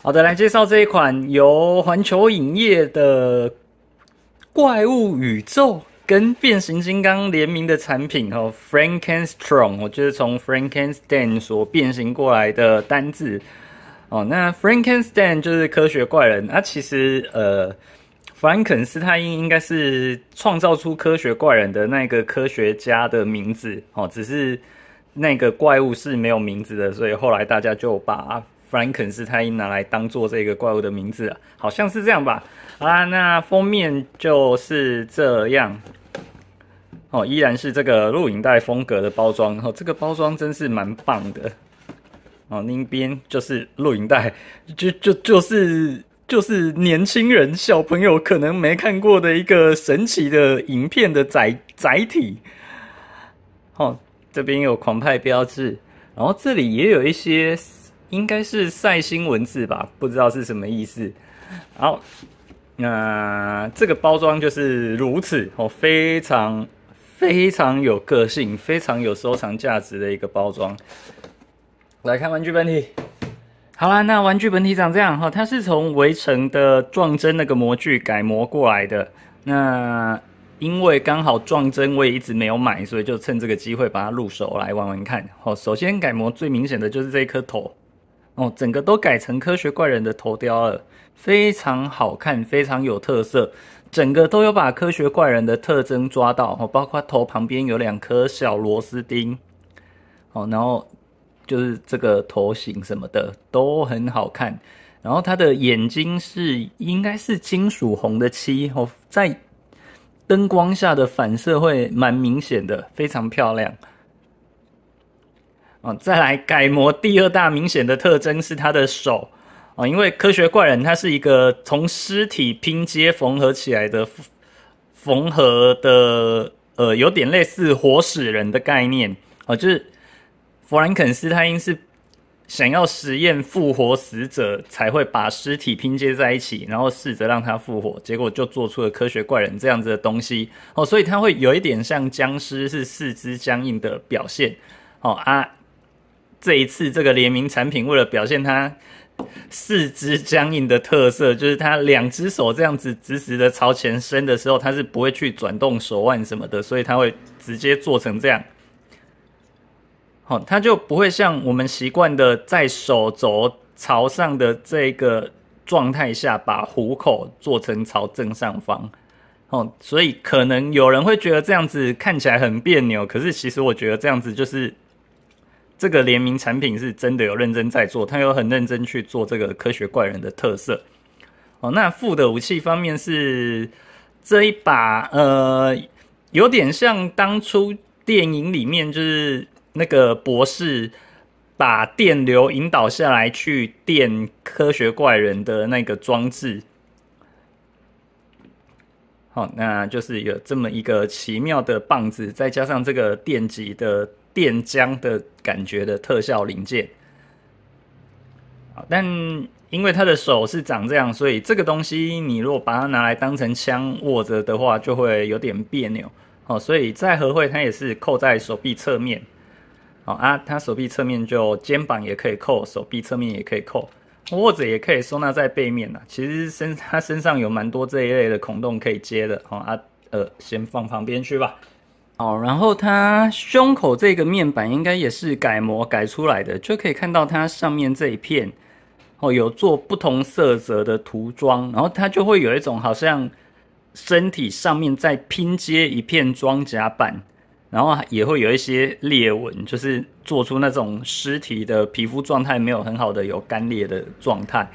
好的，来介绍这一款由环球影业的怪物宇宙跟变形金刚联名的产品哦，Frankenstein，我就是从 Frankenstein 所变形过来的单字哦。那 Frankenstein 就是科学怪人，那其实呃，弗兰肯斯坦应该是创造出科学怪人的那个科学家的名字哦，只是那个怪物是没有名字的，所以后来大家就把。Frankenstein 拿来当做这个怪物的名字啊，好像是这样吧？啊，那封面就是这样。哦，依然是这个录影带风格的包装，然后这个包装真是蛮棒的。哦，另一边就是录影带，就就就是就是年轻人小朋友可能没看过的一个神奇的影片的载载体。哦，这边有狂派标志，然后这里也有一些。应该是赛星文字吧，不知道是什么意思。好，那这个包装就是如此哦，非常非常有个性，非常有收藏价值的一个包装。来看玩具本体。好啦，那玩具本体长这样哈，它是从围城的撞针那个模具改模过来的。那因为刚好撞针我也一直没有买，所以就趁这个机会把它入手来玩玩看。好，首先改模最明显的就是这一颗头。哦，整个都改成科学怪人的头雕了，非常好看，非常有特色。整个都有把科学怪人的特征抓到哦，包括头旁边有两颗小螺丝钉。哦，然后就是这个头型什么的都很好看。然后他的眼睛是应该是金属红的漆哦，在灯光下的反射会蛮明显的，非常漂亮。啊，再来改模第二大明显的特征是他的手，啊，因为科学怪人他是一个从尸体拼接缝合起来的缝缝合的，呃，有点类似活死人的概念，啊，就是弗兰肯斯坦因是想要实验复活死者，才会把尸体拼接在一起，然后试着让他复活，结果就做出了科学怪人这样子的东西，哦，所以他会有一点像僵尸，是四肢僵硬的表现，哦啊。这一次这个联名产品，为了表现它四肢僵硬的特色，就是它两只手这样子直直的朝前伸的时候，它是不会去转动手腕什么的，所以它会直接做成这样。好，它就不会像我们习惯的在手肘朝上的这个状态下，把虎口做成朝正上方。哦，所以可能有人会觉得这样子看起来很别扭，可是其实我觉得这样子就是。这个联名产品是真的有认真在做，他有很认真去做这个科学怪人的特色。哦，那副的武器方面是这一把，呃，有点像当初电影里面就是那个博士把电流引导下来去电科学怪人的那个装置。那就是有这么一个奇妙的棒子，再加上这个电极的电浆的感觉的特效零件。但因为他的手是长这样，所以这个东西你如果把它拿来当成枪握着的话，就会有点别扭哦。所以在合会，它也是扣在手臂侧面。好啊，它手臂侧面就肩膀也可以扣，手臂侧面也可以扣。或者也可以收纳在背面啊，其实身它 身上有蛮多这一类的孔洞可以接的哦。啊，呃，先放旁边去吧。哦，然后它胸口这个面板应该也是改模改出来的，就可以看到它上面这一片哦，有做不同色泽的涂装，然后它就会有一种好像身体上面在拼接一片装甲板。然后也会有一些裂纹，就是做出那种尸体的皮肤状态没有很好的有干裂的状态。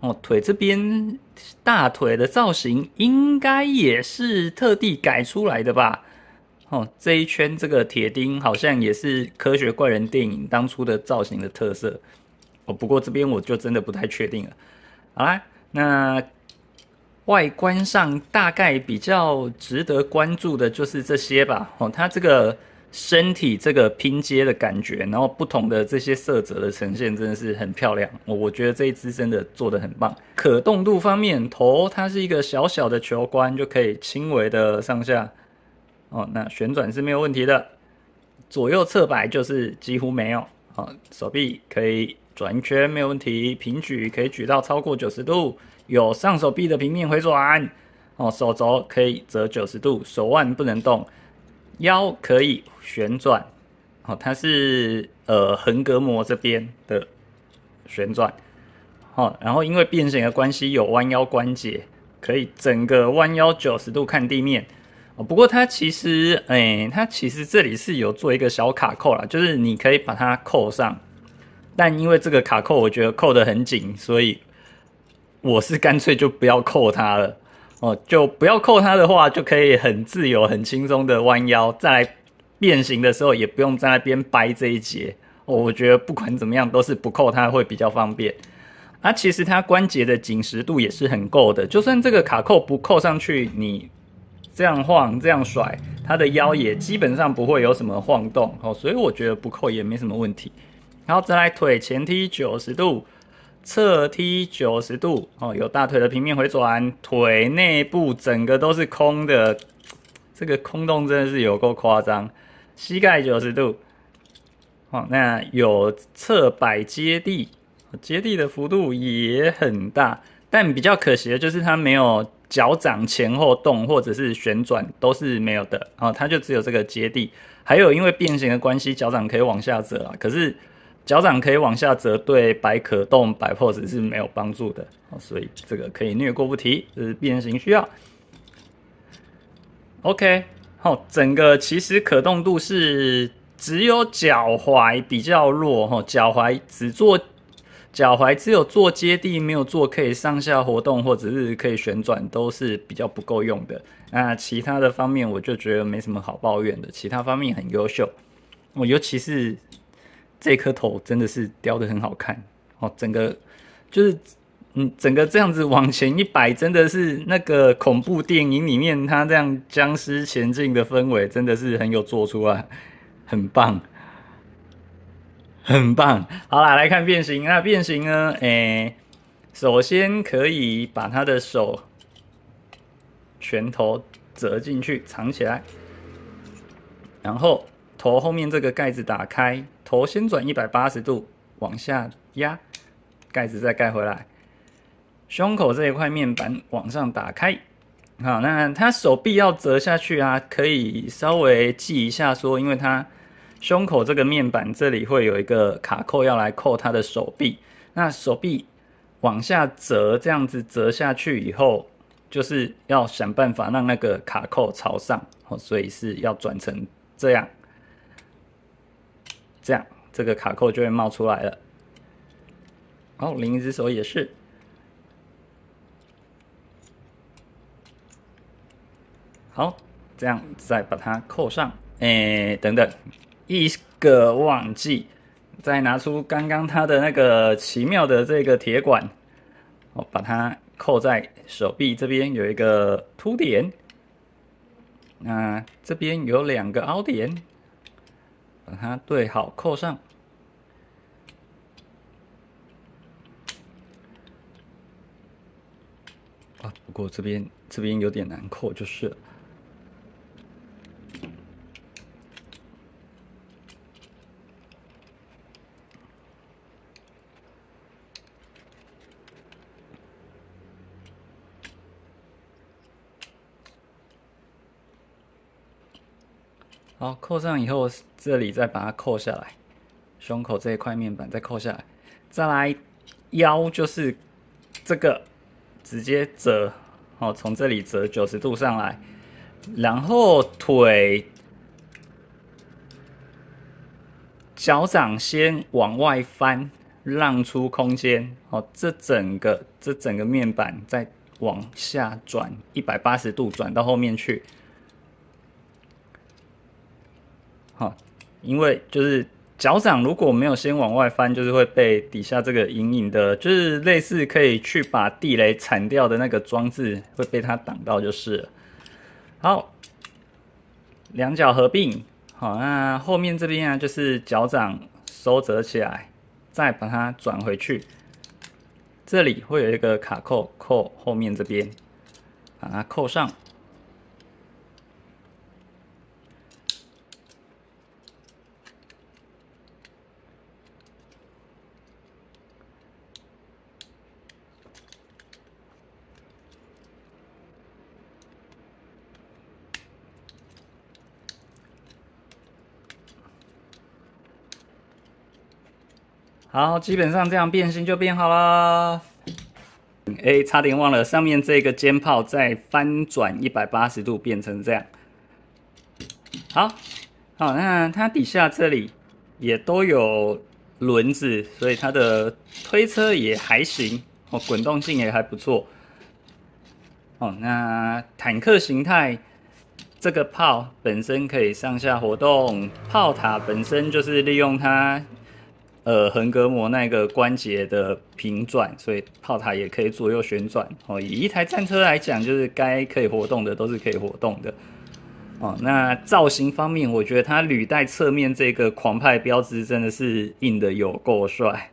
哦，腿这边大腿的造型应该也是特地改出来的吧？哦，这一圈这个铁钉好像也是科学怪人电影当初的造型的特色。哦，不过这边我就真的不太确定了。好啦，那。外观上大概比较值得关注的就是这些吧。哦，它这个身体这个拼接的感觉，然后不同的这些色泽的呈现，真的是很漂亮。我我觉得这一只真的做得很棒。可动度方面，头它是一个小小的球冠就可以轻微的上下，哦，那旋转是没有问题的。左右侧摆就是几乎没有。哦，手臂可以转一圈没有问题，平举可以举到超过九十度。有上手臂的平面回转哦，手肘可以折九十度，手腕不能动，腰可以旋转哦，它是呃横膈膜这边的旋转哦，然后因为变形的关系有弯腰关节，可以整个弯腰九十度看地面哦。不过它其实哎，它其实这里是有做一个小卡扣啦，就是你可以把它扣上，但因为这个卡扣我觉得扣得很紧，所以。我是干脆就不要扣它了哦，就不要扣它的话，就可以很自由、很轻松的弯腰，再来变形的时候也不用在那边掰这一节。哦，我觉得不管怎么样都是不扣它会比较方便。啊，其实它关节的紧实度也是很够的，就算这个卡扣不扣上去，你这样晃、这样甩，它的腰也基本上不会有什么晃动哦，所以我觉得不扣也没什么问题。然后再来腿前踢九十度。侧踢九十度哦，有大腿的平面回转，腿内部整个都是空的，这个空洞真的是有够夸张。膝盖九十度哦，那有侧摆接地，接地的幅度也很大。但比较可惜的就是它没有脚掌前后动或者是旋转都是没有的哦，它就只有这个接地。还有因为变形的关系，脚掌可以往下折啊，可是。脚掌可以往下折，对摆可动摆 pose 是没有帮助的，所以这个可以略过不提，这是变形需要。OK，好，整个其实可动度是只有脚踝比较弱，哈，脚踝只做脚踝只有做接地，没有做可以上下活动或者是可以旋转，都是比较不够用的。那其他的方面，我就觉得没什么好抱怨的，其他方面很优秀，我尤其是。这颗头真的是雕的很好看哦，整个就是嗯，整个这样子往前一摆，真的是那个恐怖电影里面它这样僵尸前进的氛围，真的是很有做出来，很棒，很棒。好了，来看变形，那变形呢？诶，首先可以把他的手拳头折进去藏起来，然后。头后面这个盖子打开，头先转一百八十度，往下压，盖子再盖回来。胸口这一块面板往上打开，好，那他手臂要折下去啊，可以稍微记一下说，因为他胸口这个面板这里会有一个卡扣要来扣他的手臂，那手臂往下折，这样子折下去以后，就是要想办法让那个卡扣朝上，所以是要转成这样。这样，这个卡扣就会冒出来了。然后另一只手也是。好，这样再把它扣上。哎，等等，一个忘记，再拿出刚刚它的那个奇妙的这个铁管，我把它扣在手臂这边有一个凸点，那这边有两个凹点。把它对好，扣上。啊，不过这边这边有点难扣，就是。扣上以后，这里再把它扣下来，胸口这一块面板再扣下来，再来腰就是这个，直接折，哦，从这里折九十度上来，然后腿脚掌先往外翻，让出空间，哦，这整个这整个面板再往下转一百八十度，转到后面去。好，因为就是脚掌如果没有先往外翻，就是会被底下这个隐隐的，就是类似可以去把地雷铲掉的那个装置会被它挡到，就是。了。好，两脚合并，好，那后面这边啊，就是脚掌收折起来，再把它转回去，这里会有一个卡扣，扣后面这边，把它扣上。好，基本上这样变形就变好了。哎，差点忘了，上面这个尖炮再翻转一百八十度变成这样。好，好，那它底下这里也都有轮子，所以它的推车也还行，哦，滚动性也还不错。哦，那坦克形态，这个炮本身可以上下活动，炮塔本身就是利用它。呃，横膈膜那个关节的平转，所以炮塔也可以左右旋转。哦，以一台战车来讲，就是该可以活动的都是可以活动的。哦，那造型方面，我觉得它履带侧面这个狂派标志真的是印的有够帅。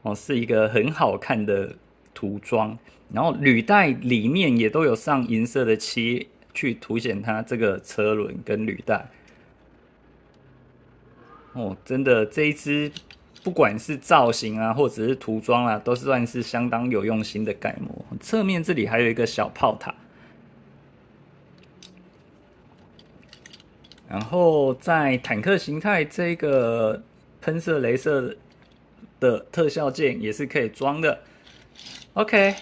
哦，是一个很好看的涂装，然后履带里面也都有上银色的漆，去凸显它这个车轮跟履带。哦，真的这一只，不管是造型啊，或者是涂装啊，都是算是相当有用心的盖模。侧面这里还有一个小炮塔，然后在坦克形态这个喷射镭射的特效件也是可以装的。OK，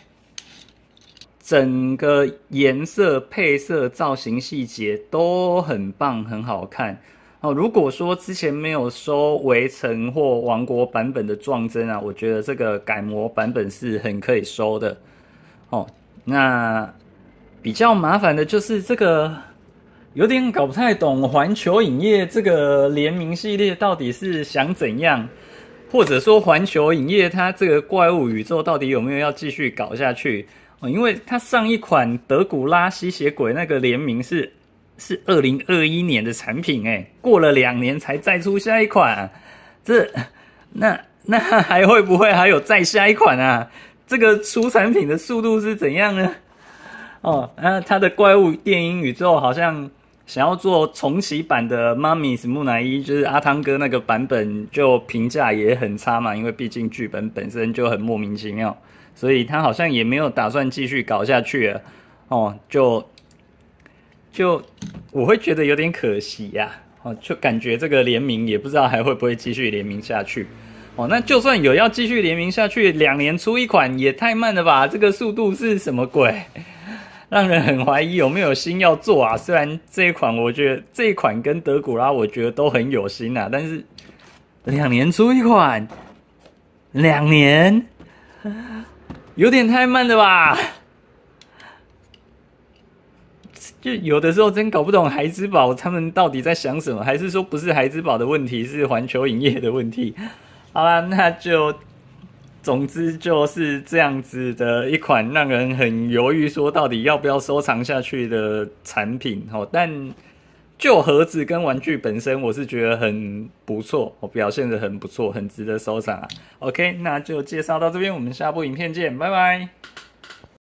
整个颜色配色、造型细节都很棒，很好看。哦，如果说之前没有收《围城》或《王国》版本的撞针啊，我觉得这个改模版本是很可以收的。哦，那比较麻烦的就是这个，有点搞不太懂环球影业这个联名系列到底是想怎样，或者说环球影业它这个怪物宇宙到底有没有要继续搞下去？哦，因为它上一款《德古拉吸血鬼》那个联名是。是二零二一年的产品哎，过了两年才再出下一款，这那那还会不会还有再下一款啊？这个出产品的速度是怎样呢？哦，那他的怪物电影宇宙好像想要做重启版的《妈咪木乃伊》，就是阿汤哥那个版本，就评价也很差嘛，因为毕竟剧本本身就很莫名其妙，所以他好像也没有打算继续搞下去了哦，就。就我会觉得有点可惜呀，哦，就感觉这个联名也不知道还会不会继续联名下去，哦，那就算有要继续联名下去，两年出一款也太慢了吧？这个速度是什么鬼？让人很怀疑有没有心要做啊？虽然这一款我觉得这一款跟德古拉我觉得都很有心啊，但是两年出一款，两年，有点太慢了吧？就有的时候真搞不懂孩之宝他们到底在想什么，还是说不是孩之宝的问题，是环球影业的问题？好啦，那就总之就是这样子的一款让人很犹豫，说到底要不要收藏下去的产品。好，但就盒子跟玩具本身，我是觉得很不错，我表现的很不错，很值得收藏啊。OK，那就介绍到这边，我们下部影片见，拜拜。